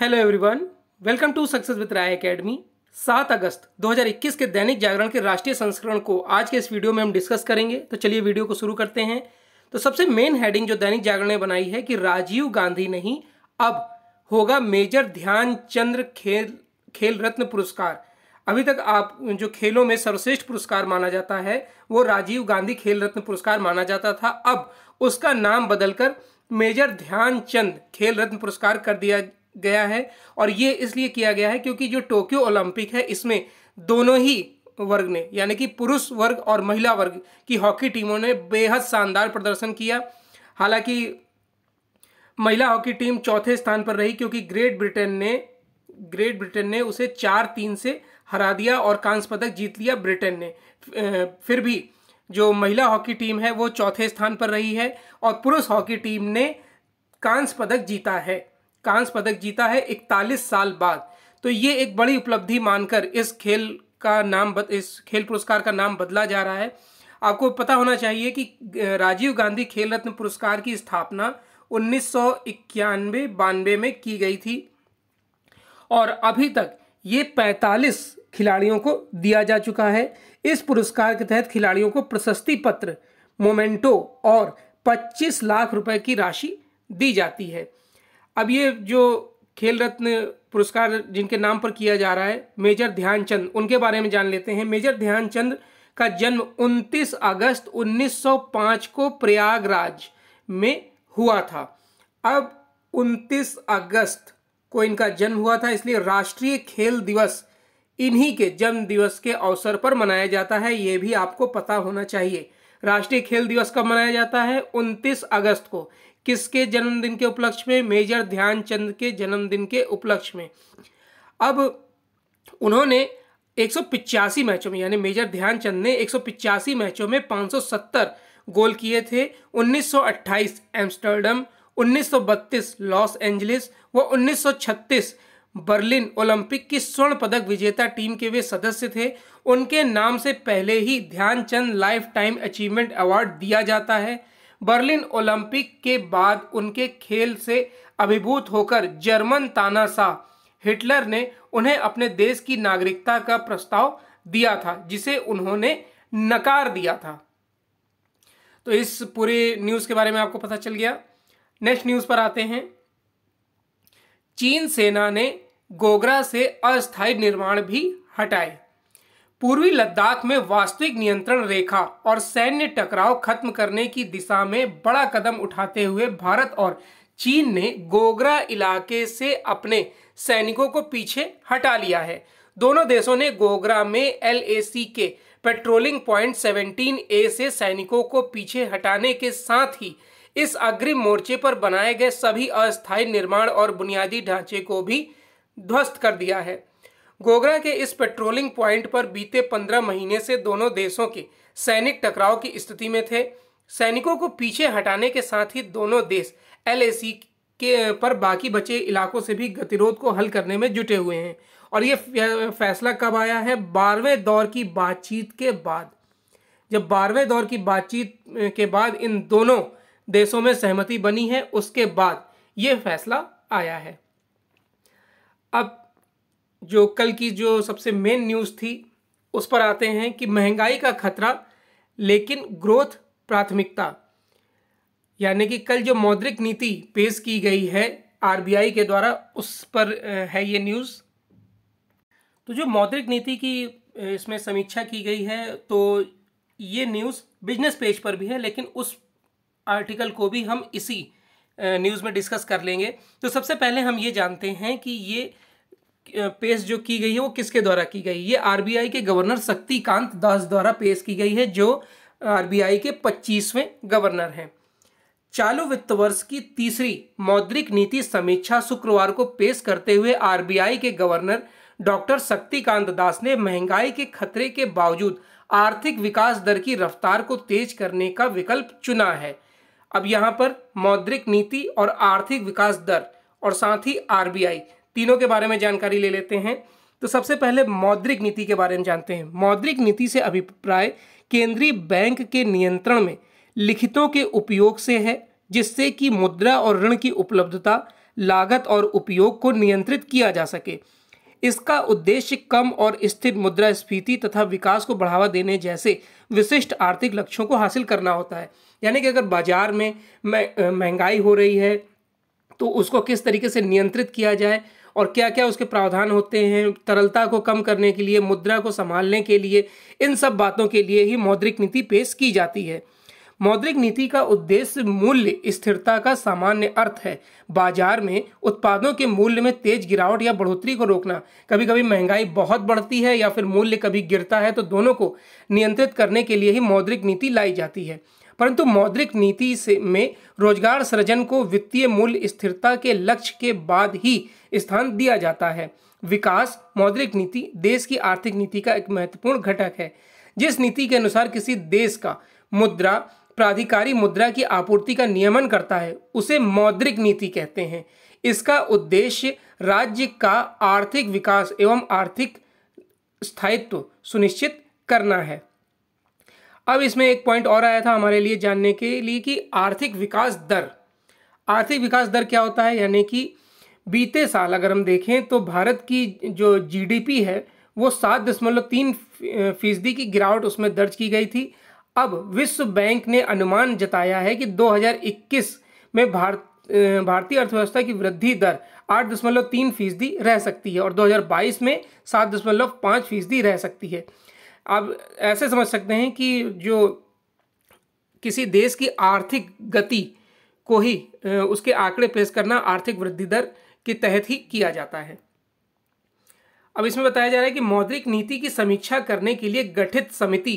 hello everyone welcome to success with Rai academy 7 अगस्त 2021 के दैनिक जागरण के राष्ट्रीय संस्करण को आज के इस वीडियो में हम डिस्कस करेंगे तो चलिए वीडियो को शुरू करते हैं तो सबसे मेन हेडिंग जो दैनिक जागरण ने बनाई है कि राजीव गांधी नहीं अब होगा मेजर ध्यानचंद्र खेल खेल रत्न पुरस्कार अभी तक आप जो खेलों में सर्वश्रेष्ठ पुरस्कार माना जाता है वो राजीव गांधी खेल रत्न पुरस्कार माना जाता था अब उसका नाम बदलकर मेजर ध्यानचंद खेल रत्न पुरस्कार कर दिया गया है और ये इसलिए किया गया है क्योंकि जो टोक्यो ओलंपिक है इसमें दोनों ही वर्ग ने यानी कि पुरुष वर्ग और महिला वर्ग की हॉकी टीमों ने बेहद शानदार प्रदर्शन किया हालांकि महिला हॉकी टीम चौथे स्थान पर रही क्योंकि ग्रेट ब्रिटेन ने ग्रेट ब्रिटेन ने उसे चार तीन से हरा दिया और कांस्य पदक जीत लिया ब्रिटेन ने फिर भी जो महिला हॉकी टीम है वो चौथे स्थान पर रही है और पुरुष हॉकी टीम ने कांस्य पदक जीता है कांस्य पदक जीता है 41 साल बाद तो ये एक बड़ी उपलब्धि मानकर इस खेल का नाम बद, इस खेल पुरस्कार का नाम बदला जा रहा है आपको पता होना चाहिए कि राजीव गांधी खेल रत्न पुरस्कार की स्थापना उन्नीस सौ बानवे में की गई थी और अभी तक ये 45 खिलाड़ियों को दिया जा चुका है इस पुरस्कार के तहत खिलाड़ियों को प्रशस्ति पत्र मोमेंटो और 25 लाख रुपए की राशि दी जाती है अब ये जो खेल रत्न पुरस्कार जिनके नाम पर किया जा रहा है मेजर ध्यानचंद उनके बारे में जान लेते हैं मेजर ध्यानचंद का जन्म 29 अगस्त 1905 को प्रयागराज में हुआ था अब 29 अगस्त को इनका जन्म हुआ था इसलिए राष्ट्रीय खेल दिवस इन्हीं के जन्म दिवस के अवसर पर मनाया जाता है ये भी आपको पता होना चाहिए राष्ट्रीय खेल दिवस कब मनाया जाता है 29 अगस्त को किसके जन्मदिन के उपलक्ष्य में मेजर ध्यानचंद के जन्मदिन के उपलक्ष्य में अब उन्होंने एक मैचों में यानी मेजर ध्यानचंद ने एक मैचों में 570 गोल किए थे 1928 एम्स्टर्डम 1932 लॉस एंजलिस व 1936 बर्लिन ओलंपिक की स्वर्ण पदक विजेता टीम के वे सदस्य थे उनके नाम से पहले ही Dhyanchand lifetime achievement award दिया जाता है बर्लिन ओलंपिक के बाद उनके खेल से अभिभूत होकर जर्मन तानाशाह हिटलर ने उन्हें अपने देश की नागरिकता का प्रस्ताव दिया था जिसे उन्होंने नकार दिया था तो इस पूरे न्यूज़ के बारे में आपको पता चल गया नेक्स्ट न्यूज़ पर आते हैं चीन सेना ने गोगरा से अस्थायी निर्माण भी हटाए पूर्वी लद्दाख में वास्तविक नियंत्रण रेखा और सैन्य टकराव खत्म करने की दिशा में बड़ा कदम उठाते हुए भारत और चीन ने गोगरा इलाके से अपने सैनिकों को पीछे हटा लिया है दोनों देशों ने गोगरा में एल के पेट्रोलिंग पॉइंट 17 ए से सैनिकों को पीछे हटाने के साथ ही इस अग्रिम मोर्चे पर बनाए गए सभी अस्थायी निर्माण और बुनियादी ढांचे को भी ध्वस्त कर दिया है गोगरा के इस पेट्रोलिंग प्वाइंट पर बीते पंद्रह महीने से दोनों देशों के सैनिक टकराव की स्थिति में थे सैनिकों को पीछे हटाने के साथ ही दोनों देश एल के पर बाकी बचे इलाकों से भी गतिरोध को हल करने में जुटे हुए हैं और ये फैसला कब आया है बारहवें दौर की बातचीत के बाद जब बारहवें दौर की बातचीत के बाद इन दोनों देशों में सहमति बनी है उसके बाद ये फैसला आया है अब जो कल की जो सबसे मेन न्यूज़ थी उस पर आते हैं कि महंगाई का खतरा लेकिन ग्रोथ प्राथमिकता यानी कि कल जो मौद्रिक नीति पेश की गई है आरबीआई के द्वारा उस पर है ये न्यूज़ तो जो मौद्रिक नीति की इसमें समीक्षा की गई है तो ये न्यूज़ बिजनेस पेज पर भी है लेकिन उस आर्टिकल को भी हम इसी न्यूज़ में डिस्कस कर लेंगे तो सबसे पहले हम ये जानते हैं कि ये पेश जो की गई है वो किसके द्वारा की गई ये आरबीआई के गवर्नर शक्तिकांत दास द्वारा पेश की गई है जो आरबीआई के 25वें गवर्नर हैं चालू वित्त वर्ष की तीसरी मौद्रिक नीति समीक्षा शुक्रवार को पेश करते हुए आरबीआई के गवर्नर डॉक्टर शक्तिकांत दास ने महंगाई के खतरे के बावजूद आर्थिक विकास दर की रफ्तार को तेज करने का विकल्प चुना है अब यहाँ पर मौद्रिक नीति और आर्थिक विकास दर और साथ ही आरबीआई तीनों के बारे में जानकारी ले लेते हैं तो सबसे पहले मौद्रिक नीति के बारे में जानते हैं मौद्रिक नीति से अभिप्राय केंद्रीय बैंक के नियंत्रण में लिखितों के उपयोग से है जिससे कि मुद्रा और ऋण की उपलब्धता लागत और उपयोग को नियंत्रित किया जा सके इसका उद्देश्य कम और स्थिर मुद्रा स्फीति तथा विकास को बढ़ावा देने जैसे विशिष्ट आर्थिक लक्ष्यों को हासिल करना होता है यानी कि अगर बाजार में महंगाई हो रही है तो उसको किस तरीके से नियंत्रित किया जाए और क्या क्या उसके प्रावधान होते हैं तरलता को कम करने के लिए मुद्रा को संभालने के लिए इन सब बातों के लिए ही मौद्रिक नीति पेश की जाती है मौद्रिक नीति का उद्देश्य मूल्य स्थिरता का सामान्य अर्थ है बाजार में उत्पादों के मूल्य में तेज गिरावट या बढ़ोतरी को रोकना कभी कभी महंगाई बहुत बढ़ती है या फिर मूल्य कभी गिरता है तो दोनों को नियंत्रित करने के लिए ही मौद्रिक नीति लाई जाती है परंतु मौद्रिक नीति से में रोजगार सृजन को वित्तीय मूल्य स्थिरता के लक्ष्य के बाद ही स्थान दिया जाता है विकास मौद्रिक नीति देश की आर्थिक नीति का एक महत्वपूर्ण घटक है जिस नीति के अनुसार किसी देश का मुद्रा प्राधिकारी मुद्रा की आपूर्ति का नियमन करता है उसे मौद्रिक नीति कहते हैं इसका उद्देश्य राज्य का आर्थिक विकास एवं आर्थिक स्थायित्व सुनिश्चित करना है अब इसमें एक पॉइंट और आया था हमारे लिए जानने के लिए कि आर्थिक विकास दर आर्थिक विकास दर क्या होता है यानी कि बीते साल अगर हम देखें तो भारत की जो जीडीपी है वो सात दशमलव तीन फीसदी की गिरावट उसमें दर्ज की गई थी अब विश्व बैंक ने अनुमान जताया है कि 2021 में भारत भारतीय अर्थव्यवस्था की वृद्धि दर आठ दशमलव तीन फीसदी रह सकती है और 2022 में सात दशमलव पाँच फीसदी रह सकती है आप ऐसे समझ सकते हैं कि जो किसी देश की आर्थिक गति को ही उसके आंकड़े पेश करना आर्थिक वृद्धि दर के तहत ही किया जाता है अब इसमें बताया जा रहा है कि मौद्रिक नीति की समीक्षा करने के लिए गठित समिति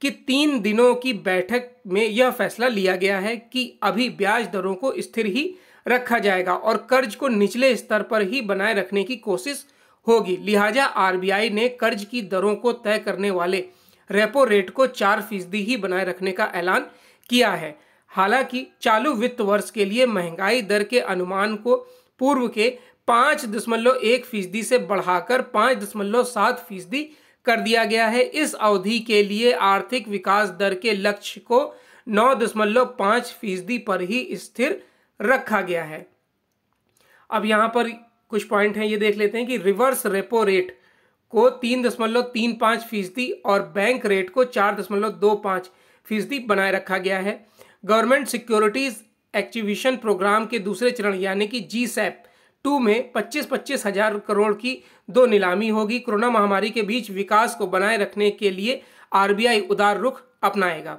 की तीन दिनों की बैठक में यह फैसला लिया गया है कि अभी ब्याज दरों को स्थिर ही रखा जाएगा और कर्ज को निचले स्तर पर ही बनाए रखने की कोशिश होगी लिहाजा आरबीआई ने कर्ज की दरों को तय करने वाले रेपो रेट को चार फीसदी ही बनाए रखने का ऐलान किया है हालांकि चालू वित्त वर्ष के लिए महंगाई दर के अनुमान को पूर्व के पाँच दशमलव एक फीसदी से बढ़ाकर पाँच दशमलव सात फीसदी कर दिया गया है इस अवधि के लिए आर्थिक विकास दर के लक्ष्य को नौ दशमलव पाँच फीसदी पर ही स्थिर रखा गया है अब यहाँ पर कुछ पॉइंट हैं ये देख लेते हैं कि रिवर्स रेपो रेट को तीन दशमलव तीन पाँच फीसदी और बैंक रेट को चार दशमलव दो पाँच फीसदी बनाए रखा गया है गवर्नमेंट सिक्योरिटीज़ एक्टिविशन प्रोग्राम के दूसरे चरण यानी कि जी सैप e टू में पच्चीस पच्चीस हजार करोड़ की दो नीलामी होगी कोरोना महामारी के बीच विकास को बनाए रखने के लिए आर उदार रुख अपनाएगा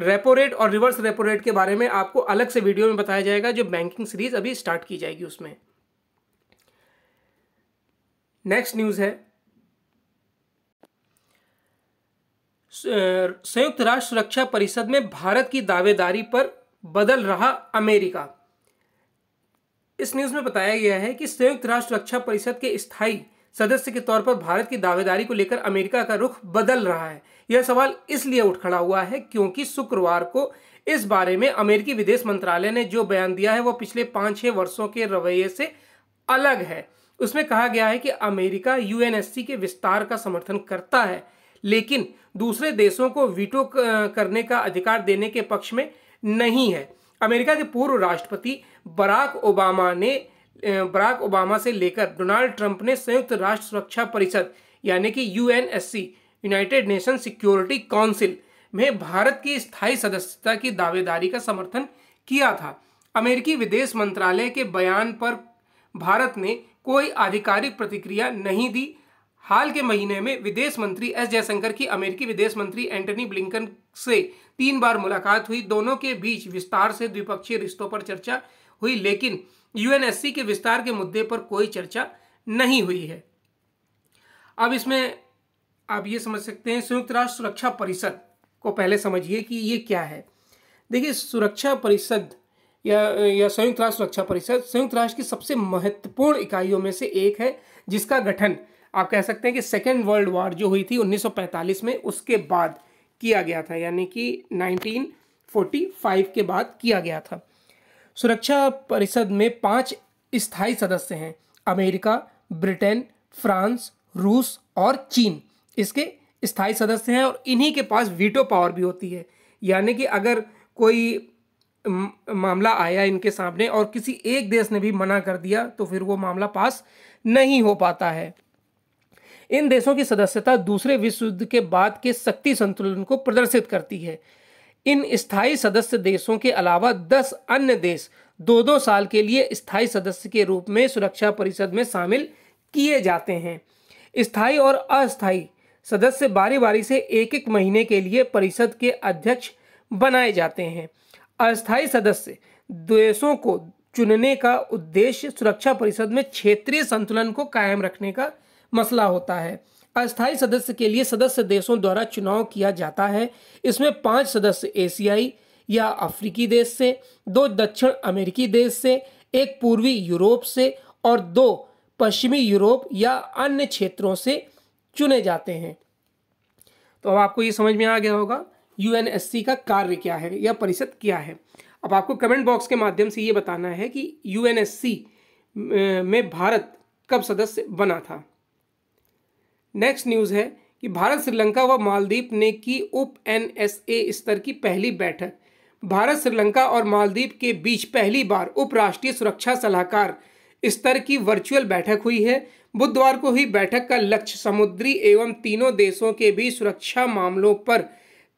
रेपो रेट और रिवर्स रेपो रेट के बारे में आपको अलग से वीडियो में बताया जाएगा जो बैंकिंग सीरीज अभी स्टार्ट की जाएगी उसमें नेक्स्ट न्यूज है संयुक्त राष्ट्र सुरक्षा परिषद में भारत की दावेदारी पर बदल रहा अमेरिका इस न्यूज में बताया गया है कि संयुक्त राष्ट्र सुरक्षा परिषद के स्थायी सदस्य के तौर पर भारत की दावेदारी को लेकर अमेरिका का रुख बदल रहा है यह सवाल इसलिए उठ खड़ा हुआ है क्योंकि शुक्रवार को इस बारे में अमेरिकी विदेश मंत्रालय ने जो बयान दिया है वह पिछले पाँच छः वर्षों के रवैये से अलग है उसमें कहा गया है कि अमेरिका यूएनएससी के विस्तार का समर्थन करता है लेकिन दूसरे देशों को वीटो करने का अधिकार देने के पक्ष में नहीं है अमेरिका के पूर्व राष्ट्रपति बराक ओबामा ने बराक ओबामा से लेकर डोनाल्ड ट्रंप ने संयुक्त राष्ट्र सुरक्षा परिषद यानी कि UNSC United Nation Security Council में भारत की स्थायी सदस्यता की दावेदारी का समर्थन किया था अमेरिकी विदेश मंत्रालय के बयान पर भारत ने कोई आधिकारिक प्रतिक्रिया नहीं दी हाल के महीने में विदेश मंत्री एस जयशंकर की अमेरिकी विदेश मंत्री एंटनी ब्लिंकन से तीन बार मुलाकात हुई दोनों के बीच विस्तार से द्विपक्षीय रिश्तों पर चर्चा हुई लेकिन यूएनएससी के विस्तार के मुद्दे पर कोई चर्चा नहीं हुई है अब इसमें आप ये समझ सकते हैं संयुक्त राष्ट्र सुरक्षा परिषद को पहले समझिए कि ये क्या है देखिए सुरक्षा परिषद या या संयुक्त राष्ट्र सुरक्षा परिषद संयुक्त राष्ट्र की सबसे महत्वपूर्ण इकाइयों में से एक है जिसका गठन आप कह सकते हैं कि सेकेंड वर्ल्ड वॉर जो हुई थी 1945 में उसके बाद किया गया था यानी कि 1945 के बाद किया गया था सुरक्षा परिषद में पांच स्थायी सदस्य हैं अमेरिका ब्रिटेन फ्रांस रूस और चीन इसके स्थायी सदस्य हैं और इन्हीं के पास वीटो पावर भी होती है यानी कि अगर कोई मामला आया इनके सामने और किसी एक देश ने भी मना कर दिया तो फिर वो मामला पास नहीं हो पाता है इन देशों की सदस्यता दूसरे विश्व युद्ध के बाद के शक्ति संतुलन को प्रदर्शित करती है इन स्थायी सदस्य देशों के अलावा दस अन्य देश दो दो साल के लिए स्थायी सदस्य के रूप में सुरक्षा परिषद में शामिल किए जाते हैं स्थायी और अस्थायी सदस्य बारी बारी से एक एक महीने के लिए परिषद के अध्यक्ष बनाए जाते हैं अस्थायी सदस्य देशों को चुनने का उद्देश्य सुरक्षा परिषद में क्षेत्रीय संतुलन को कायम रखने का मसला होता है अस्थायी सदस्य के लिए सदस्य देशों द्वारा चुनाव किया जाता है इसमें पांच सदस्य एशियाई या अफ्रीकी देश से दो दक्षिण अमेरिकी देश से एक पूर्वी यूरोप से और दो पश्चिमी यूरोप या अन्य क्षेत्रों से चुने जाते हैं तो अब आपको ये समझ में आ गया होगा यूएनएससी का कार्य क्या है या परिषद क्या है अब आपको कमेंट बॉक्स के माध्यम से ये बताना है कि यूएनएससी में भारत कब सदस्य बना था नेक्स्ट न्यूज़ है कि भारत श्रीलंका व मालदीप ने की उप एन स्तर की पहली बैठक भारत श्रीलंका और मालदीप के बीच पहली बार उपराष्ट्रीय सुरक्षा सलाहकार स्तर की वर्चुअल बैठक हुई है बुधवार को हुई बैठक का लक्ष्य समुद्री एवं तीनों देशों के बीच सुरक्षा मामलों पर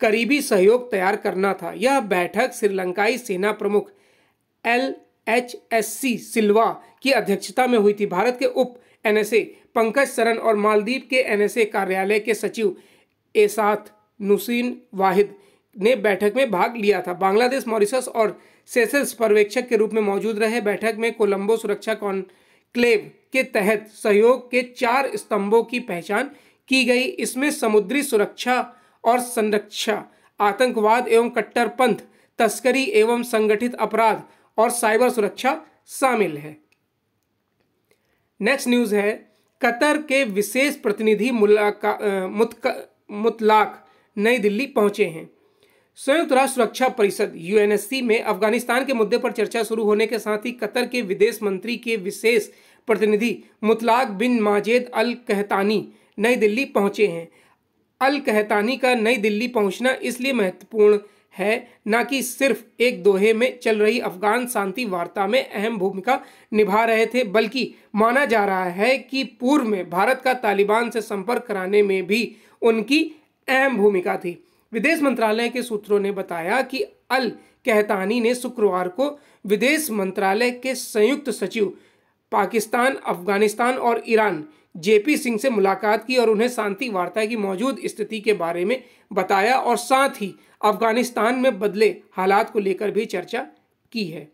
करीबी सहयोग तैयार करना था यह बैठक श्रीलंकाई सेना प्रमुख L H S C Silva की अध्यक्षता में हुई थी भारत के उप एनएसए पंकज सरन और मालदीव के एनएसए कार्यालय के सचिव एसाथ नुसीन वाहिद ने बैठक में भाग लिया था बांग्लादेश मॉरिशस और सेसेल्स पर्यवेक्षक के रूप में मौजूद रहे बैठक में कोलंबो सुरक्षा कौन क्लेव के तहत सहयोग के चार स्तंभों की पहचान की गई इसमें समुद्री सुरक्षा और संरक्षा आतंकवाद एवं कट्टरपंथ तस्करी एवं संगठित अपराध और साइबर सुरक्षा शामिल है नेक्स्ट न्यूज है कतर के विशेष प्रतिनिधि मुतलाक नई दिल्ली पहुंचे हैं संयुक्त राष्ट्र सुरक्षा परिषद यूएनएससी में अफगानिस्तान के मुद्दे पर चर्चा शुरू होने के साथ ही कतर के विदेश मंत्री के विशेष प्रतिनिधि मुतलाक बिन माजेद अल कहतानी नई दिल्ली पहुंचे हैं अल कहतानी का नई दिल्ली पहुंचना इसलिए महत्वपूर्ण है न कि सिर्फ एक दोहे में चल रही अफगान शांति वार्ता में अहम भूमिका निभा रहे थे बल्कि माना जा रहा है कि पूर्व में भारत का तालिबान से संपर्क कराने में भी उनकी अहम भूमिका थी विदेश मंत्रालय के सूत्रों ने बताया कि अल कहतानी ने शुक्रवार को विदेश मंत्रालय के संयुक्त सचिव पाकिस्तान अफगानिस्तान और ईरान जेपी सिंह से मुलाकात की और उन्हें शांति वार्ता की मौजूद स्थिति के बारे में बताया और साथ ही अफगानिस्तान में बदले हालात को लेकर भी चर्चा की है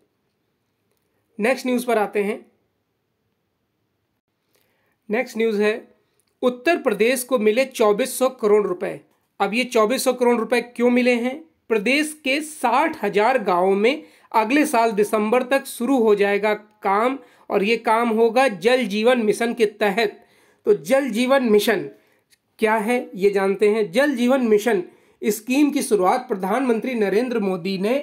नेक्स्ट न्यूज़ पर आते हैं नेक्स्ट न्यूज़ है उत्तर प्रदेश को मिले 2400 करोड़ रुपए अब ये 2400 करोड़ रुपए क्यों मिले हैं प्रदेश के साठ हजार गांवों में अगले साल दिसंबर तक शुरू हो जाएगा काम और ये काम होगा जल जीवन मिशन के तहत तो जल जीवन मिशन क्या है ये जानते हैं जल जीवन मिशन स्कीम की शुरुआत प्रधानमंत्री नरेंद्र मोदी ने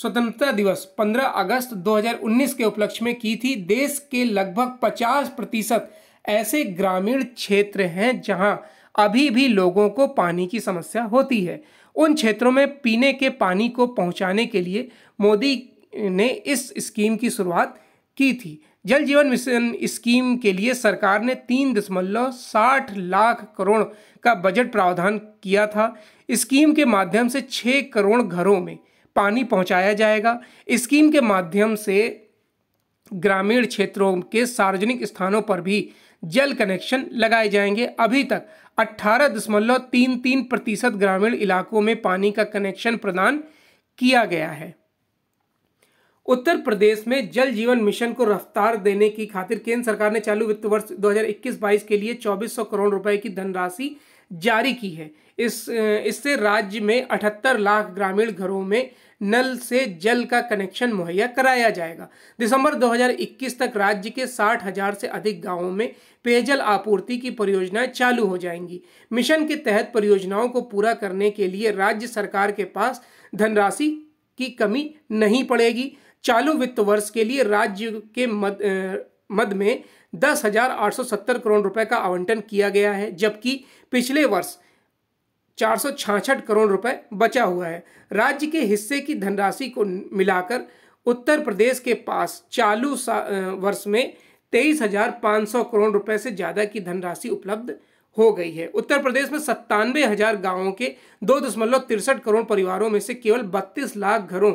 स्वतंत्रता दिवस 15 अगस्त 2019 के उपलक्ष्य में की थी देश के लगभग 50 प्रतिशत ऐसे ग्रामीण क्षेत्र हैं जहां अभी भी लोगों को पानी की समस्या होती है उन क्षेत्रों में पीने के पानी को पहुंचाने के लिए मोदी ने इस स्कीम की शुरुआत की थी जल जीवन मिशन स्कीम के लिए सरकार ने तीन दशमलव साठ लाख करोड़ का बजट प्रावधान किया था स्कीम के माध्यम से छः करोड़ घरों में पानी पहुंचाया जाएगा स्कीम के माध्यम से ग्रामीण क्षेत्रों के सार्वजनिक स्थानों पर भी जल कनेक्शन लगाए जाएंगे अभी तक अट्ठारह दशमलव तीन तीन प्रतिशत ग्रामीण इलाकों में पानी का कनेक्शन प्रदान किया गया है उत्तर प्रदेश में जल जीवन मिशन को रफ्तार देने की खातिर केंद्र सरकार ने चालू वित्त वर्ष 2021-22 के लिए 2400 करोड़ रुपए की धनराशि जारी की है इस इससे राज्य में अठहत्तर लाख ग्रामीण घरों में नल से जल का कनेक्शन मुहैया कराया जाएगा दिसंबर 2021 तक राज्य के साठ हजार से अधिक गांवों में पेयजल आपूर्ति की परियोजनाएं चालू हो जाएंगी मिशन के तहत परियोजनाओं को पूरा करने के लिए राज्य सरकार के पास धनराशि की कमी नहीं पड़ेगी चालू वित्त वर्ष के लिए राज्य के मद, मद में दस हजार आठ सौ सत्तर करोड़ रुपए का आवंटन किया गया है जबकि पिछले वर्ष चार सौ छाछठ करोड़ रुपए बचा हुआ है राज्य के हिस्से की धनराशि को मिलाकर उत्तर प्रदेश के पास चालू वर्ष में तेईस हजार पाँच सौ करोड़ रुपए से ज़्यादा की धनराशि उपलब्ध हो गई है उत्तर प्रदेश में सत्तानवे हजार गाँवों के दो दशमलव तिरसठ करोड़ परिवारों में से केवल बत्तीस लाख घरों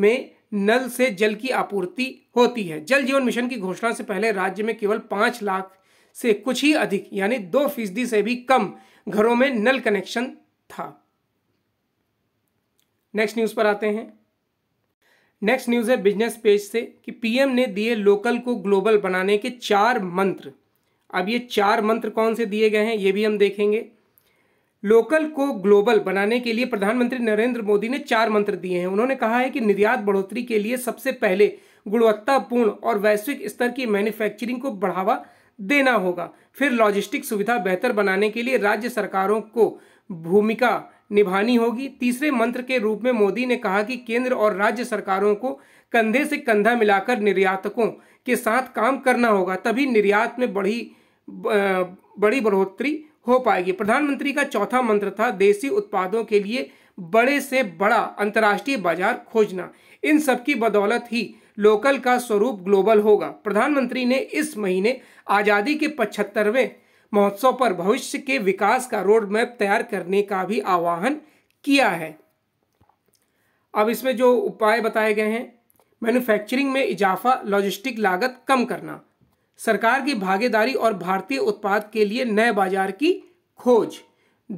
में नल से जल की आपूर्ति होती है जल जीवन मिशन की घोषणा से पहले राज्य में केवल पाँच लाख से कुछ ही अधिक यानी दो फीसदी से भी कम घरों में नल कनेक्शन था नेक्स्ट न्यूज़ पर आते हैं नेक्स्ट न्यूज़ है बिजनेस पेज से कि पीएम ने दिए लोकल को ग्लोबल बनाने के चार मंत्र अब ये चार मंत्र कौन से दिए गए हैं ये भी हम देखेंगे लोकल को ग्लोबल बनाने के लिए प्रधानमंत्री नरेंद्र मोदी ने चार मंत्र दिए हैं उन्होंने कहा है कि निर्यात बढ़ोतरी के लिए सबसे पहले गुणवत्तापूर्ण और वैश्विक स्तर की मैन्युफैक्चरिंग को बढ़ावा देना होगा फिर लॉजिस्टिक सुविधा बेहतर बनाने के लिए राज्य सरकारों को भूमिका निभानी होगी तीसरे मंत्र के रूप में मोदी ने कहा कि केंद्र और राज्य सरकारों को कंधे से कंधा मिलाकर निर्यातकों के साथ काम करना होगा तभी निर्यात में बढ़ी बड़ी बढ़ोतरी हो पाएगी प्रधानमंत्री का चौथा मंत्र था देसी उत्पादों के लिए बड़े से बड़ा अंतर्राष्ट्रीय बाजार खोजना इन सब की बदौलत ही लोकल का स्वरूप ग्लोबल होगा प्रधानमंत्री ने इस महीने आज़ादी के पचहत्तरवें महोत्सव पर भविष्य के विकास का रोड मैप तैयार करने का भी आह्वान किया है अब इसमें जो उपाय बताए गए हैं मैन्युफैक्चरिंग में इजाफा लॉजिस्टिक लागत कम करना सरकार की भागीदारी और भारतीय उत्पाद के लिए नए बाजार की खोज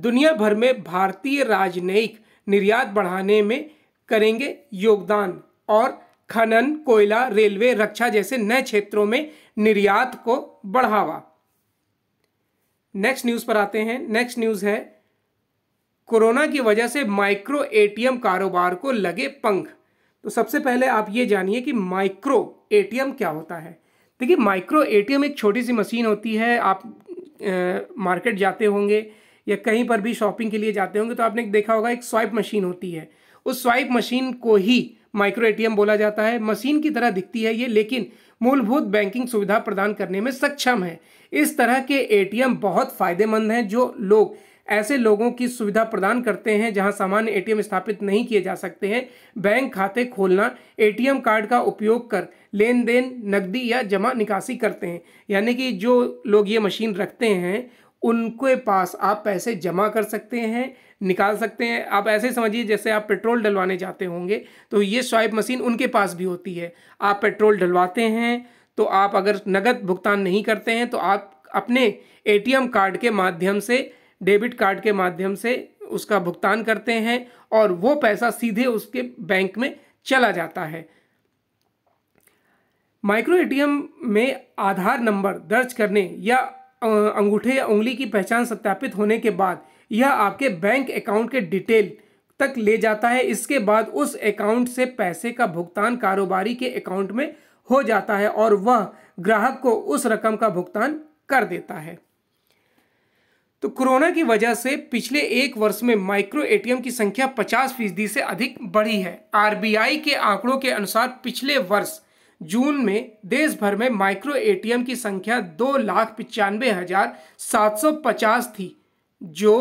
दुनिया भर में भारतीय राजनयिक निर्यात बढ़ाने में करेंगे योगदान और खनन कोयला रेलवे रक्षा जैसे नए क्षेत्रों में निर्यात को बढ़ावा नेक्स्ट न्यूज़ पर आते हैं नेक्स्ट न्यूज़ है कोरोना की वजह से माइक्रो एटीएम कारोबार को लगे पंख तो सबसे पहले आप ये जानिए कि माइक्रो एटीएम क्या होता है देखिए माइक्रो एटीएम एक छोटी सी मशीन होती है आप मार्केट जाते होंगे या कहीं पर भी शॉपिंग के लिए जाते होंगे तो आपने देखा होगा एक स्वाइप मशीन होती है उस स्वाइप मशीन को ही माइक्रो एटीएम बोला जाता है मशीन की तरह दिखती है ये लेकिन मूलभूत बैंकिंग सुविधा प्रदान करने में सक्षम है इस तरह के एटीएम बहुत फ़ायदेमंद हैं जो लोग ऐसे लोगों की सुविधा प्रदान करते हैं जहां सामान्य एटीएम स्थापित नहीं किए जा सकते हैं बैंक खाते खोलना एटीएम कार्ड का उपयोग कर लेन देन नकदी या जमा निकासी करते हैं यानी कि जो लोग ये मशीन रखते हैं उनके पास आप पैसे जमा कर सकते हैं निकाल सकते हैं आप ऐसे समझिए जैसे आप पेट्रोल डलवाने जाते होंगे तो ये स्वाइप मशीन उनके पास भी होती है आप पेट्रोल डलवाते हैं तो आप अगर नगद भुगतान नहीं करते हैं तो आप अपने एटीएम कार्ड के माध्यम से डेबिट कार्ड के माध्यम से उसका भुगतान करते हैं और वो पैसा सीधे उसके बैंक में चला जाता है माइक्रो एटीएम में आधार नंबर दर्ज करने या अंगूठे या उंगली की पहचान सत्यापित होने के बाद यह आपके बैंक अकाउंट के डिटेल तक ले जाता है इसके बाद उस अकाउंट से पैसे का भुगतान कारोबारी के अकाउंट में हो जाता है और वह ग्राहक को उस रकम का भुगतान कर देता है तो कोरोना की वजह से पिछले एक वर्ष में माइक्रो एटीएम की संख्या 50 फीसदी से अधिक बढ़ी है आरबीआई के आंकड़ों के अनुसार पिछले वर्ष जून में देश भर में माइक्रो एटीएम की संख्या दो लाख पचानवे हजार सात सौ पचास थी जो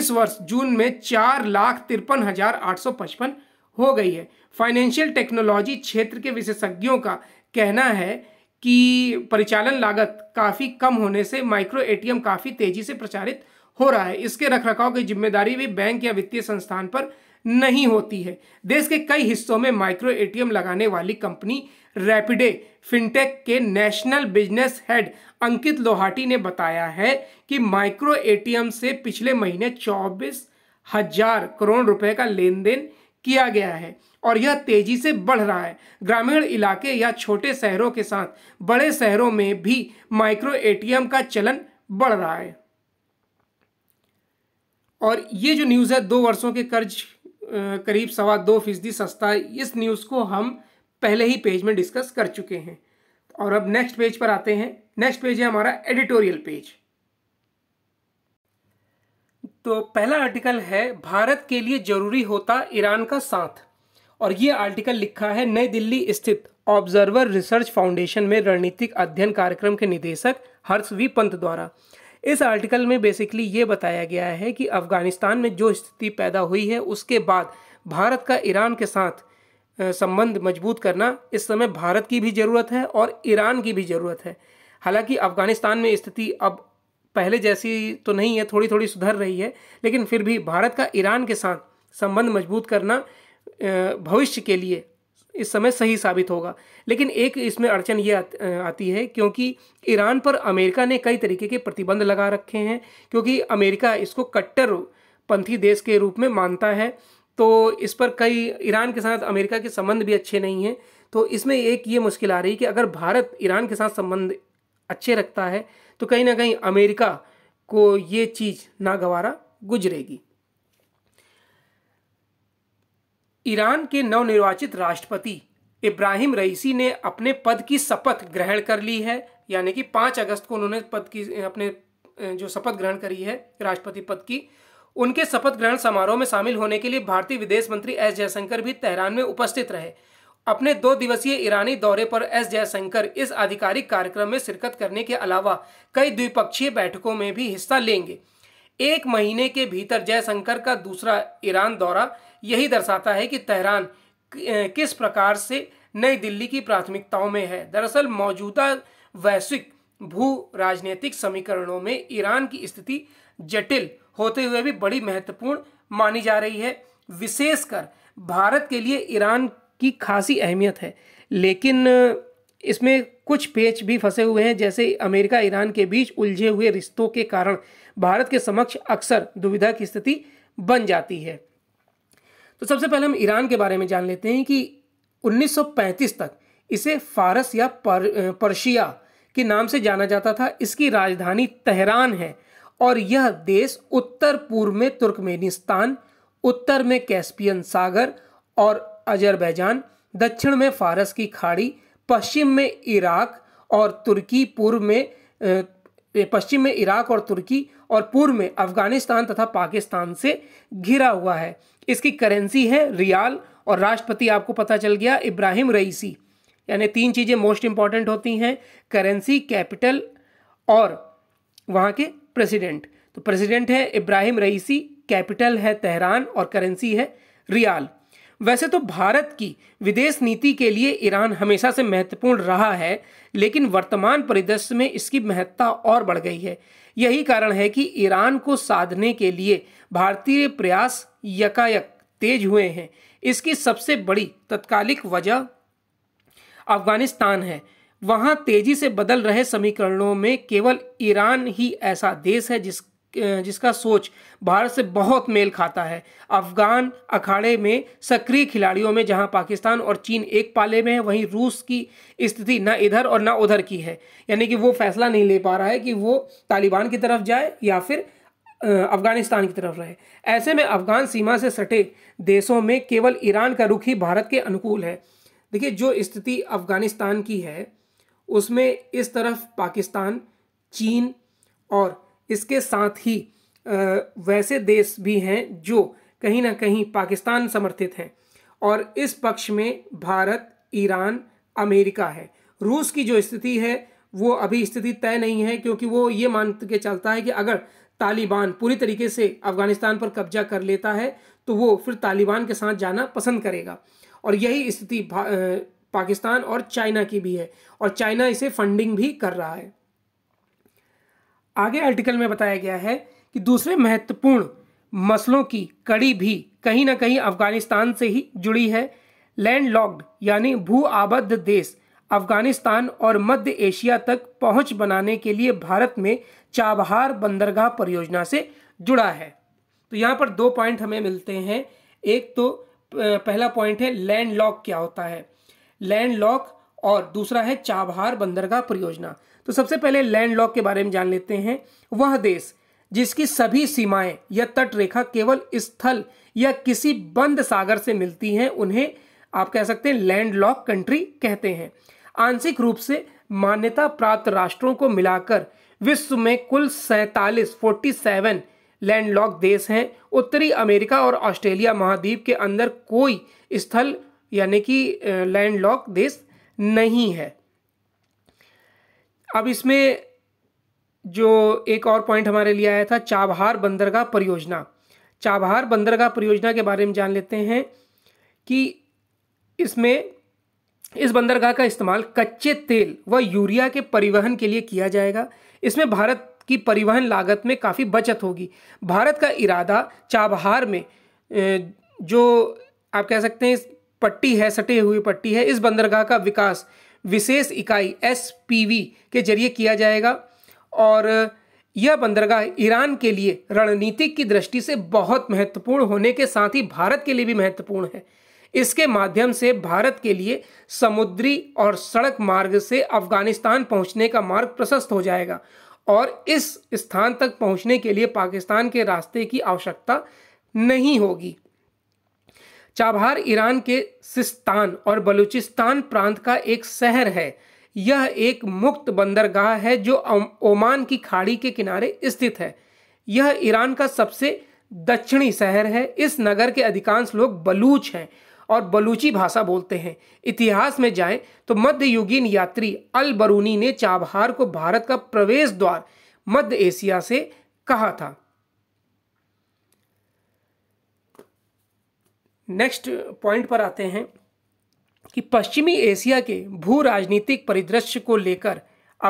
इस वर्ष जून में चार लाख तिरपन हजार आठ सौ पचपन हो गई है फाइनेंशियल टेक्नोलॉजी क्षेत्र के विशेषज्ञों का कहना है कि परिचालन लागत काफ़ी कम होने से माइक्रो एटीएम काफ़ी तेज़ी से प्रचारित हो रहा है इसके रखरखाव की जिम्मेदारी भी बैंक या वित्तीय संस्थान पर नहीं होती है देश के कई हिस्सों में माइक्रो एटीएम लगाने वाली कंपनी रैपिडे फिनटेक के national business head Ankit Lohati ने बताया है कि माइक्रो एटीएम से पिछले महीने चौबीस हजार करोड़ रुपए का लेन देन किया गया है और यह तेजी से बढ़ रहा है ग्रामीण इलाके या छोटे शहरों के साथ बड़े शहरों में भी माइक्रो एटीएम का चलन बढ़ रहा है और ये जो न्यूज़ है दो वर्षों के कर्ज करीब सवा दो फीसदी सस्ता है इस न्यूज़ को हम पहले ही पेज में डिस्कस कर चुके हैं और अब नेक्स्ट पेज पर आते हैं नेक्स्ट पेज है हमारा एडिटोरियल पेज तो पहला आर्टिकल है भारत के लिए जरूरी होता ईरान का साथ और ये आर्टिकल लिखा है नई दिल्ली स्थित ऑब्जर्वर रिसर्च फाउंडेशन में रणनीतिक अध्ययन कार्यक्रम के निदेशक हर्ष वी पंत द्वारा इस आर्टिकल में बेसिकली ये बताया गया है कि अफगानिस्तान में जो स्थिति पैदा हुई है उसके बाद भारत का ईरान के साथ संबंध मजबूत करना इस समय भारत की भी ज़रूरत है और ईरान की भी ज़रूरत है हालांकि अफगानिस्तान में स्थिति अब पहले जैसी तो नहीं है थोड़ी थोड़ी सुधर रही है लेकिन फिर भी भारत का ईरान के साथ संबंध मजबूत करना भविष्य के लिए इस समय सही साबित होगा लेकिन एक इसमें अड़चन ये आती है क्योंकि ईरान पर अमेरिका ने कई तरीके के प्रतिबंध लगा रखे हैं क्योंकि अमेरिका इसको कट्टर पंथी देश के रूप में मानता है तो इस पर कई ईरान के साथ अमेरिका के संबंध भी अच्छे नहीं हैं तो इसमें एक ये मुश्किल आ रही कि अगर भारत ईरान के साथ संबंध अच्छे रखता है तो कहीं ना कहीं अमेरिका को ये चीज़ नागवारा गुजरेगी ईरान के नवनिर्वाचित राष्ट्रपति इब्राहिम रईसी ने अपने पद की शपथ ग्रहण कर ली है यानी कि पाँच अगस्त को उन्होंने पद की अपने जो शपथ ग्रहण करी है राष्ट्रपति पद की उनके शपथ ग्रहण समारोह में शामिल होने के लिए भारतीय विदेश मंत्री एस जयशंकर भी तेहरान में उपस्थित रहे अपने दो दिवसीय ईरानी दौरे पर एस जयशंकर इस आधिकारिक कार्यक्रम में शिरकत करने के अलावा कई द्विपक्षीय बैठकों में भी हिस्सा लेंगे एक महीने के भीतर जयशंकर का दूसरा ईरान दौरा यही दर्शाता है कि तेहरान किस प्रकार से नई दिल्ली की प्राथमिकताओं में है दरअसल मौजूदा वैश्विक भू राजनीतिक समीकरणों में ईरान की स्थिति जटिल होते हुए भी बड़ी महत्वपूर्ण मानी जा रही है विशेषकर भारत के लिए ईरान की खासी अहमियत है लेकिन इसमें कुछ पेच भी फंसे हुए हैं जैसे अमेरिका ईरान के बीच उलझे हुए रिश्तों के कारण भारत के समक्ष अक्सर दुविधा की स्थिति बन जाती है तो सबसे पहले हम ईरान के बारे में जान लेते हैं कि 1935 तक इसे फारस या पर, परशिया के नाम से जाना जाता था इसकी राजधानी तेहरान है और यह देश उत्तर पूर्व में तुर्कमेनिस्तान उत्तर में कैस्पियन सागर और अजरबैजान दक्षिण में फारस की खाड़ी पश्चिम में इराक और तुर्की पूर्व में पश्चिम में इराक और तुर्की और पूर्व में अफगानिस्तान तथा पाकिस्तान से घिरा हुआ है इसकी करेंसी है रियाल और राष्ट्रपति आपको पता चल गया इब्राहिम रईसी यानी तीन चीज़ें मोस्ट इंपॉर्टेंट होती हैं करेंसी कैपिटल और वहाँ के प्रेसिडेंट तो प्रेसिडेंट है इब्राहिम रईसी कैपिटल है तेहरान और करेंसी है रियाल वैसे तो भारत की विदेश नीति के लिए ईरान हमेशा से महत्वपूर्ण रहा है लेकिन वर्तमान परिदृश्य में इसकी महत्ता और बढ़ गई है यही कारण है कि ईरान को साधने के लिए भारतीय प्रयास यकायक तेज हुए हैं इसकी सबसे बड़ी तत्कालिक वजह अफगानिस्तान है वहाँ तेजी से बदल रहे समीकरणों में केवल ईरान ही ऐसा देश है जिस जिसका सोच भारत से बहुत मेल खाता है अफगान अखाड़े में सक्रिय खिलाड़ियों में जहां पाकिस्तान और चीन एक पाले में है वहीं रूस की स्थिति ना इधर और ना उधर की है यानी कि वो फैसला नहीं ले पा रहा है कि वो तालिबान की तरफ जाए या फिर अफगानिस्तान की तरफ रहे ऐसे में अफगान सीमा से सटे देशों में केवल ईरान का रुख ही भारत के अनुकूल है देखिए जो स्थिति अफगानिस्तान की है उसमें इस तरफ पाकिस्तान चीन और इसके साथ ही वैसे देश भी हैं जो कहीं ना कहीं पाकिस्तान समर्थित हैं और इस पक्ष में भारत ईरान अमेरिका है रूस की जो स्थिति है वो अभी स्थिति तय नहीं है क्योंकि वो ये मान के चलता है कि अगर तालिबान पूरी तरीके से अफगानिस्तान पर कब्जा कर लेता है तो वो फिर तालिबान के साथ जाना पसंद करेगा और यही स्थिति पाकिस्तान और चाइना की भी है और चाइना इसे फंडिंग भी कर रहा है आगे आर्टिकल में बताया गया है कि दूसरे महत्वपूर्ण मसलों की कड़ी भी कहीं ना कहीं अफगानिस्तान से ही जुड़ी है लैंड लॉक्ड यानी भू आबद्ध देश अफगानिस्तान और मध्य एशिया तक पहुंच बनाने के लिए भारत में चाबहार बंदरगाह परियोजना से जुड़ा है तो यहाँ पर दो पॉइंट हमें मिलते हैं एक तो पहला पॉइंट है लैंड लॉक क्या होता है लैंड लॉक और दूसरा है चाबहार बंदरगाह परियोजना तो सबसे पहले लैंड लॉक के बारे में जान लेते हैं वह देश जिसकी सभी सीमाएं या तट रेखा केवल स्थल या किसी बंद सागर से मिलती हैं उन्हें आप कह सकते हैं लैंड लॉक कंट्री कहते हैं आंशिक रूप से मान्यता प्राप्त राष्ट्रों को मिलाकर विश्व में कुल सैतालीस फोर्टी सेवन लैंडलॉक देश हैं उत्तरी अमेरिका और ऑस्ट्रेलिया महाद्वीप के अंदर कोई स्थल यानी कि लैंडलॉक देश नहीं है अब इसमें जो एक और पॉइंट हमारे लिए आया था चाबहार बंदरगाह परियोजना चाबहार बंदरगाह परियोजना के बारे में जान लेते हैं कि इसमें इस बंदरगाह का इस्तेमाल कच्चे तेल व यूरिया के परिवहन के लिए किया जाएगा इसमें भारत की परिवहन लागत में काफ़ी बचत होगी भारत का इरादा चाबहार में जो आप कह सकते हैं पट्टी है सटे हुई पट्टी है इस बंदरगाह का विकास विशेष इकाई एस के जरिए किया जाएगा और यह बंदरगाह ईरान के लिए रणनीतिक की दृष्टि से बहुत महत्वपूर्ण होने के साथ ही भारत के लिए भी महत्वपूर्ण है इसके माध्यम से भारत के लिए समुद्री और सड़क मार्ग से अफगानिस्तान पहुंचने का मार्ग प्रशस्त हो जाएगा और इस स्थान तक पहुंचने के लिए पाकिस्तान के रास्ते की आवश्यकता नहीं होगी चाबहार ईरान के सिस्तान और बलूचिस्तान प्रांत का एक शहर है यह एक मुक्त बंदरगाह है जो ओमान की खाड़ी के किनारे स्थित है यह ईरान का सबसे दक्षिणी शहर है इस नगर के अधिकांश लोग बलूच हैं और बलूची भाषा बोलते हैं इतिहास में जाएं तो मध्ययुगीन यात्री अल बरूनी ने चाबहार को भारत का प्रवेश द्वार मध्य एशिया से कहा था नेक्स्ट पॉइंट पर आते हैं कि पश्चिमी एशिया के भू राजनीतिक परिदृश्य को लेकर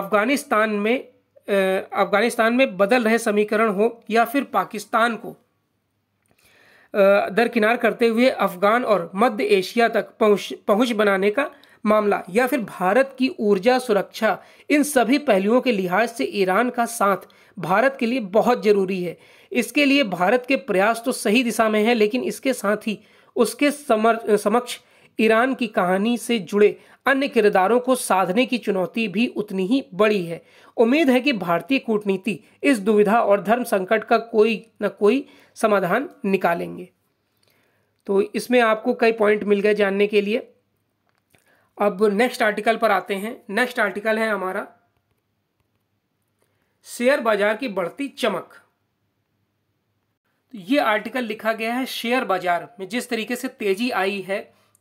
अफगानिस्तान में अफगानिस्तान में बदल रहे समीकरण हो या फिर पाकिस्तान को दरकिनार करते हुए अफगान और मध्य एशिया तक पहुंच पहुंच बनाने का मामला या फिर भारत की ऊर्जा सुरक्षा इन सभी पहलुओं के लिहाज से ईरान का साथ भारत के लिए बहुत ज़रूरी है इसके लिए भारत के प्रयास तो सही दिशा में है लेकिन इसके साथ ही उसके समर समक्ष ईरान की कहानी से जुड़े अन्य किरदारों को साधने की चुनौती भी उतनी ही बड़ी है उम्मीद है कि भारतीय कूटनीति इस दुविधा और धर्म संकट का कोई न कोई समाधान निकालेंगे तो इसमें आपको कई पॉइंट मिल गए जानने के लिए अब नेक्स्ट आर्टिकल पर आते हैं नेक्स्ट आर्टिकल है हमारा शेयर बाजार की बढ़ती चमक ये आर्टिकल लिखा गया है शेयर बाजार में जिस तरीके से तेजी आई है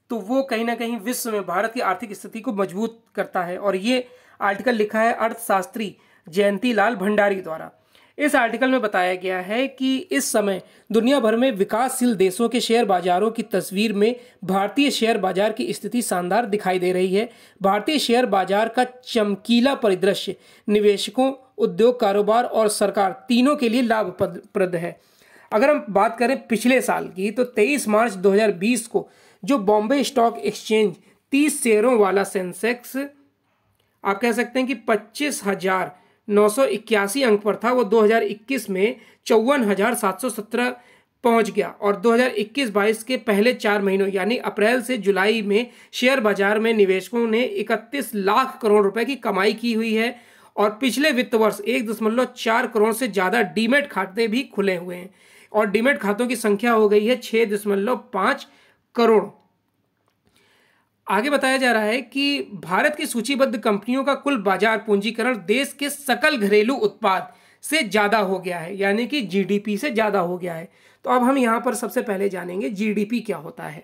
तो वो कहीं ना कहीं विश्व में भारत की आर्थिक स्थिति को मजबूत करता है और ये आर्टिकल लिखा है अर्थशास्त्री जयंती लाल भंडारी द्वारा इस आर्टिकल में बताया गया है कि इस समय दुनिया भर में विकासशील देशों के शेयर बाजारों की तस्वीर में भारतीय शेयर बाजार की स्थिति शानदार दिखाई दे रही है भारतीय शेयर बाजार का चमकीला परिदृश्य निवेशकों उद्योग कारोबार और सरकार तीनों के लिए लाभप्रद है अगर हम बात करें पिछले साल की तो 23 मार्च 2020 को जो बॉम्बे स्टॉक एक्सचेंज 30 शेयरों वाला सेंसेक्स आप कह सकते हैं कि पच्चीस हजार नौ सौ इक्यासी अंक पर था वो 2021 में चौवन हजार सात सौ सत्रह पहुंच गया और 2021-22 के पहले चार महीनों यानी अप्रैल से जुलाई में शेयर बाजार में निवेशकों ने 31 लाख करोड़ रुपए की कमाई की हुई है और पिछले वित्त वर्ष एक दशमलव चार करोड़ से ज़्यादा डीमेट खाते भी खुले हुए हैं और डिमेट खातों की संख्या हो गई है छह दशमलव पांच करोड़ आगे बताया जा रहा है कि भारत की सूचीबद्ध कंपनियों का कुल बाजार पूंजीकरण देश के सकल घरेलू उत्पाद से ज़्यादा हो गया है यानी कि जीडीपी से ज़्यादा हो गया है तो अब हम यहां पर सबसे पहले जानेंगे जीडीपी क्या होता है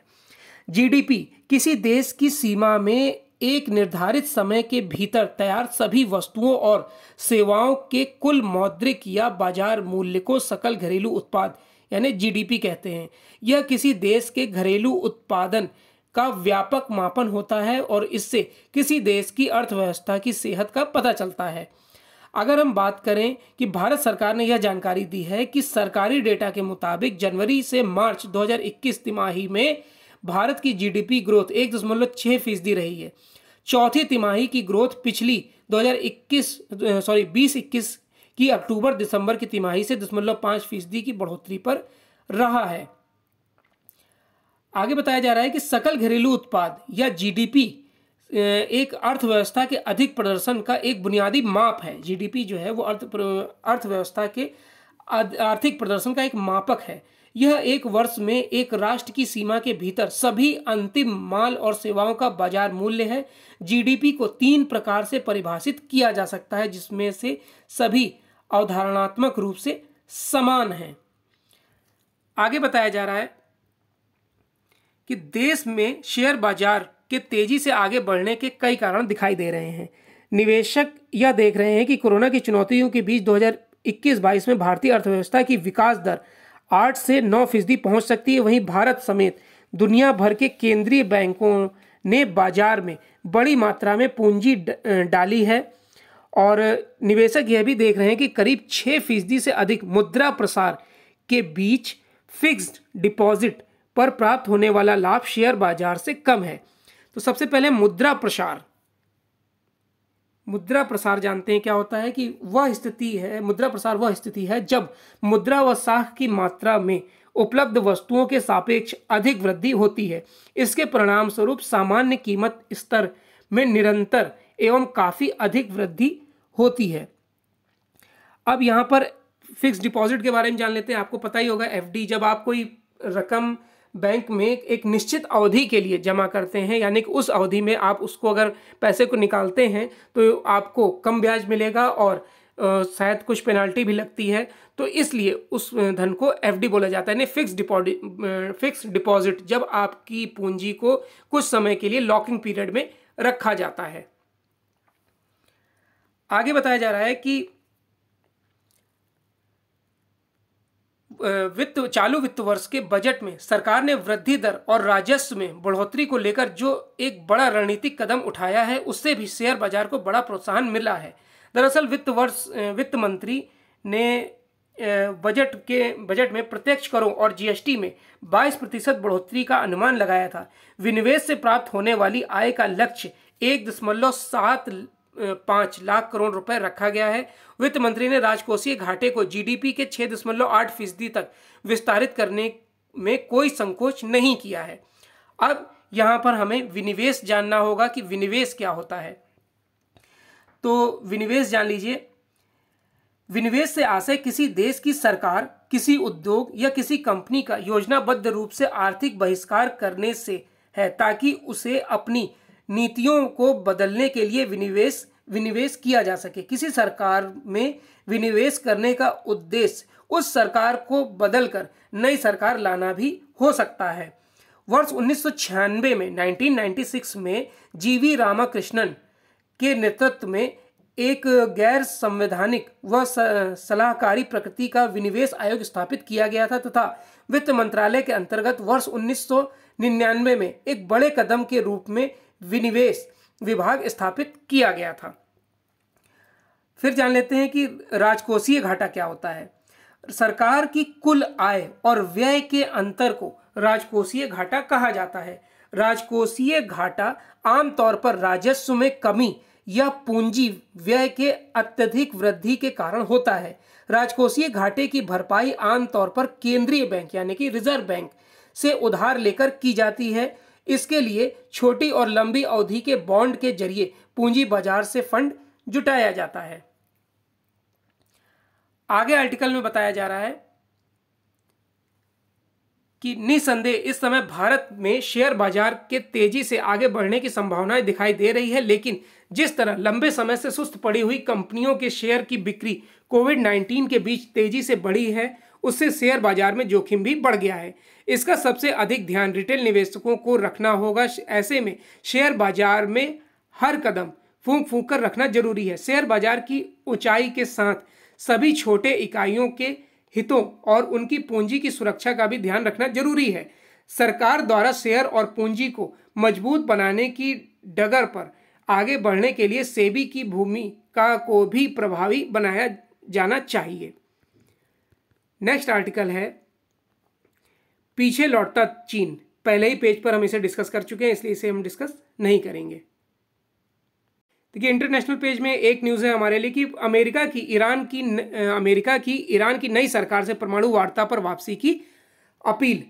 जीडीपी किसी देश की सीमा में एक निर्धारित समय के भीतर तैयार सभी वस्तुओं और सेवाओं के कुल मौद्रिक या बाजार मूल्य को सकल घरेलू उत्पाद यानी जीडीपी कहते हैं यह किसी देश के घरेलू उत्पादन का व्यापक मापन होता है और इससे किसी देश की अर्थव्यवस्था की सेहत का पता चलता है अगर हम बात करें कि भारत सरकार ने यह जानकारी दी है कि सरकारी डेटा के मुताबिक जनवरी से मार्च 2021 तिमाही में भारत की जीडीपी ग्रोथ एक दशमलव छः फीसदी रही है चौथी तिमाही की ग्रोथ पिछली 2021 सॉरी इक्कीस की अक्टूबर दिसंबर की तिमाही से दशमलव पाँच फीसदी की बढ़ोतरी पर रहा है आगे बताया जा रहा है कि सकल घरेलू उत्पाद या जीडीपी एक अर्थव्यवस्था के अधिक प्रदर्शन का एक बुनियादी माप है जीडीपी जो है वो अर्थ अर्थव्यवस्था के आर्थिक प्रदर्शन का एक मापक है यह एक वर्ष में एक राष्ट्र की सीमा के भीतर सभी अंतिम माल और सेवाओं का बाजार मूल्य है जीडीपी को तीन प्रकार से परिभाषित किया जा सकता है जिसमें से सभी अवधारणात्मक रूप से समान हैं आगे बताया जा रहा है कि देश में शेयर बाजार के तेजी से आगे बढ़ने के कई कारण दिखाई दे रहे हैं निवेशक यह देख रहे हैं कि कोरोना की चुनौतियों के बीच 2021-22 में भारतीय अर्थव्यवस्था की विकास दर आठ से नौ फीसदी पहुँच सकती है वहीं भारत समेत दुनिया भर के केंद्रीय बैंकों ने बाजार में बड़ी मात्रा में पूंजी डाली है और निवेशक यह भी देख रहे हैं कि करीब छः फीसदी से अधिक मुद्रा प्रसार के बीच फिक्स्ड डिपॉजिट पर प्राप्त होने वाला लाभ शेयर बाजार से कम है तो सबसे पहले मुद्रा प्रसार मुद्रा प्रसार जानते हैं क्या होता है कि वह स्थिति है मुद्रा प्रसार वह स्थिति है जब मुद्रा व साख की मात्रा में उपलब्ध वस्तुओं के सापेक्ष अधिक वृद्धि होती है इसके परिणाम स्वरूप सामान्य कीमत स्तर में निरंतर एवं काफ़ी अधिक वृद्धि होती है अब यहाँ पर फिक्स डिपॉजिट के बारे में जान लेते हैं आपको पता ही होगा एफडी जब आप कोई रकम बैंक में एक निश्चित अवधि के लिए जमा करते हैं यानी कि उस अवधि में आप उसको अगर पैसे को निकालते हैं तो आपको कम ब्याज मिलेगा और शायद कुछ पेनल्टी भी लगती है तो इसलिए उस धन को एफडी बोला जाता है यानी फिक्स डिपॉजिट फिक्स डिपॉजिट जब आपकी पूंजी को कुछ समय के लिए लॉकिंग पीरियड में रखा जाता है आगे बताया जा रहा है कि वित्त चालू वित्त वर्ष के बजट में सरकार ने वृद्धि दर और राजस्व में बढ़ोतरी को लेकर जो एक बड़ा रणनीतिक कदम उठाया है उससे भी शेयर बाजार को बड़ा प्रोत्साहन मिला है दरअसल वित्त वर्ष वित्त मंत्री ने बजट के बजट में प्रत्यक्ष करों और जीएसटी में 22 प्रतिशत बढ़ोतरी का अनुमान लगाया था विनिवेश से प्राप्त होने वाली आय का लक्ष्य एक दशमलव सात पांच लाख करोड़ रुपए रखा गया है वित्त मंत्री ने राजकोषीय घाटे को जीडीपी के छह दशमलव आठ फीसदी तक विस्तारित करने में कोई संकोच नहीं किया है अब यहां पर हमें विनिवेश जानना होगा कि विनिवेश क्या होता है तो विनिवेश जान लीजिए विनिवेश से आशय किसी देश की सरकार किसी उद्योग या किसी कंपनी का योजनाबद्ध रूप से आर्थिक बहिष्कार करने से है ताकि उसे अपनी नीतियों को बदलने के लिए विनिवेश विनिवेश किया जा सके किसी सरकार में विनिवेश करने का उद्देश्य उस सरकार को बदलकर नई सरकार लाना भी हो सकता है वर्ष उन्नीस में 1996 में जीवी रामाकृष्णन के नेतृत्व में एक गैर संवैधानिक व सलाहकारी प्रकृति का विनिवेश आयोग स्थापित किया गया था तथा वित्त मंत्रालय के अंतर्गत वर्ष 1999 में एक बड़े कदम के रूप में विनिवेश विभाग स्थापित किया गया था फिर जान लेते हैं कि राजकोषीय घाटा क्या होता है सरकार की कुल आय और व्यय के अंतर को राजकोषीय घाटा कहा जाता है राजकोषीय घाटा आमतौर पर राजस्व में कमी या पूंजी व्यय के अत्यधिक वृद्धि के कारण होता है राजकोषीय घाटे की भरपाई आमतौर पर केंद्रीय बैंक यानी कि रिजर्व बैंक से उधार लेकर की जाती है इसके लिए छोटी और लंबी अवधि के बॉन्ड के जरिए पूंजी बाजार से फंड जुटाया जाता है आगे आर्टिकल में बताया जा रहा है कि निसंदेह इस समय भारत में शेयर बाजार के तेजी से आगे बढ़ने की संभावनाएं दिखाई दे रही है लेकिन जिस तरह लंबे समय से सुस्त पड़ी हुई कंपनियों के शेयर की बिक्री कोविड 19 के बीच तेजी से बढ़ी है उससे शेयर बाजार में जोखिम भी बढ़ गया है इसका सबसे अधिक ध्यान रिटेल निवेशकों को रखना होगा ऐसे में शेयर बाजार में हर कदम फूंक फूंक कर रखना जरूरी है शेयर बाजार की ऊंचाई के साथ सभी छोटे इकाइयों के हितों और उनकी पूंजी की सुरक्षा का भी ध्यान रखना जरूरी है सरकार द्वारा शेयर और पूंजी को मजबूत बनाने की डगर पर आगे बढ़ने के लिए सेबी की भूमिका को भी प्रभावी बनाया जाना चाहिए नेक्स्ट आर्टिकल है पीछे लौटता चीन पहले ही पेज पर हम इसे डिस्कस कर चुके हैं इसलिए इसे हम डिस्कस नहीं करेंगे देखिए इंटरनेशनल पेज में एक न्यूज़ है हमारे लिए कि अमेरिका की ईरान की न, अमेरिका की ईरान की नई सरकार से परमाणु वार्ता पर वापसी की अपील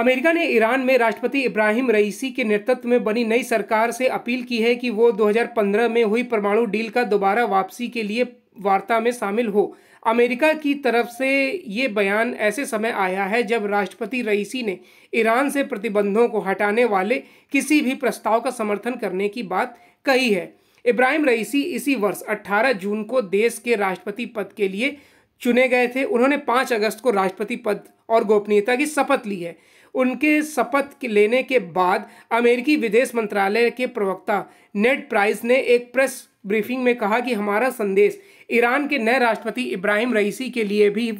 अमेरिका ने ईरान में राष्ट्रपति इब्राहिम रईसी के नेतृत्व में बनी नई सरकार से अपील की है कि वो 2015 में हुई परमाणु डील का दोबारा वापसी के लिए वार्ता में शामिल हो अमेरिका की तरफ से ये बयान ऐसे समय आया है जब राष्ट्रपति रईसी ने ईरान से प्रतिबंधों को हटाने वाले किसी भी प्रस्ताव का समर्थन करने की बात कही है इब्राहिम रईसी इसी वर्ष 18 जून को देश के राष्ट्रपति पद के लिए चुने गए थे उन्होंने 5 अगस्त को राष्ट्रपति पद और गोपनीयता की शपथ ली है उनके शपथ लेने के बाद अमेरिकी विदेश मंत्रालय के प्रवक्ता नेड प्राइस ने एक प्रेस ब्रीफिंग में कहा कि हमारा संदेश ईरान के नए राष्ट्रपति इब्राहिम रईसी के लिए भी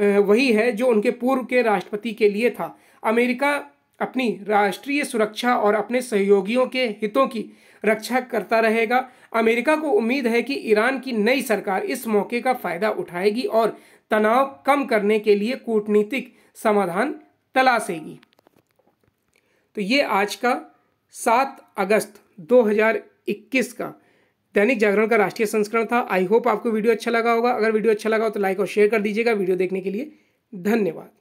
वही है जो उनके पूर्व के राष्ट्रपति के लिए था अमेरिका अपनी राष्ट्रीय सुरक्षा और अपने सहयोगियों के हितों की रक्षा करता रहेगा अमेरिका को उम्मीद है कि ईरान की नई सरकार इस मौके का फ़ायदा उठाएगी और तनाव कम करने के लिए कूटनीतिक समाधान तलाशेगी तो ये आज का सात अगस्त 2021 का दैनिक जागरण का राष्ट्रीय संस्करण था आई होप आपको वीडियो अच्छा लगा होगा अगर वीडियो अच्छा लगा हो तो लाइक और शेयर कर दीजिएगा वीडियो देखने के लिए धन्यवाद